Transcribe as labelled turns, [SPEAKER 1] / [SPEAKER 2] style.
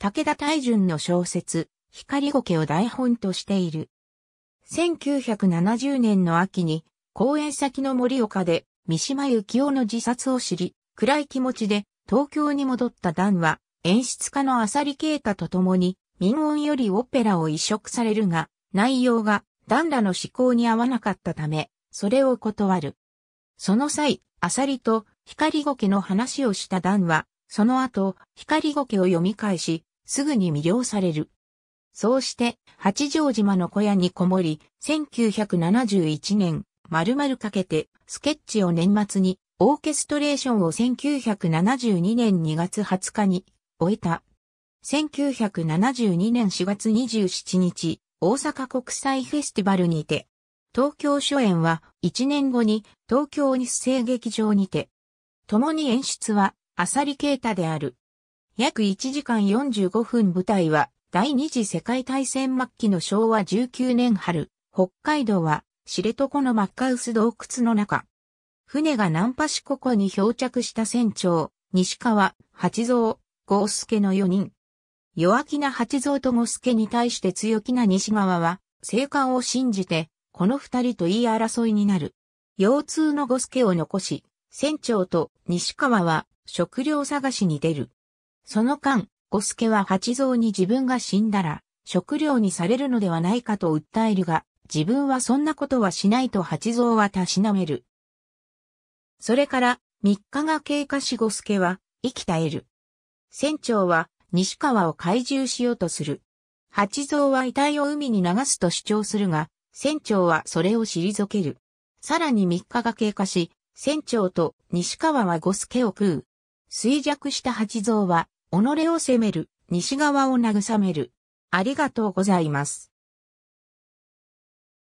[SPEAKER 1] 武田大淳の小説、光ゴケを台本としている。1970年の秋に、公演先の森岡で、三島由紀夫の自殺を知り、暗い気持ちで、東京に戻った段は、演出家の浅利啓太と共に、民音よりオペラを移植されるが、内容が、段らの思考に合わなかったため、それを断る。その際、浅利と光ゴケの話をした段は、その後、光ゴケを読み返し、すぐに魅了される。そうして、八丈島の小屋にこもり、1971年、丸々かけて、スケッチを年末に、オーケストレーションを1972年2月20日に、終えた。1972年4月27日、大阪国際フェスティバルにて、東京初演は1年後に東京日生劇場にて、共に演出は、リケータである。約1時間45分舞台は、第二次世界大戦末期の昭和19年春、北海道は、知床のマッカウス洞窟の中。船が南波市ここに漂着した船長、西川、八蔵、豪助の4人。弱気な八蔵と豪助に対して強気な西川は、生還を信じて、この二人と言い争いになる。腰痛の豪助を残し、船長と西川は食料探しに出る。その間、五助は八蔵に自分が死んだら、食料にされるのではないかと訴えるが、自分はそんなことはしないと八蔵はたしなめる。それから三日が経過し五助は生き絶える。船長は西川を懐柔しようとする。八蔵は遺体を海に流すと主張するが、船長はそれを退ける。さらに三日が経過し、船長と西川は五助を食う。衰弱した八蔵は己を責める、西側を慰める。ありがとうございます。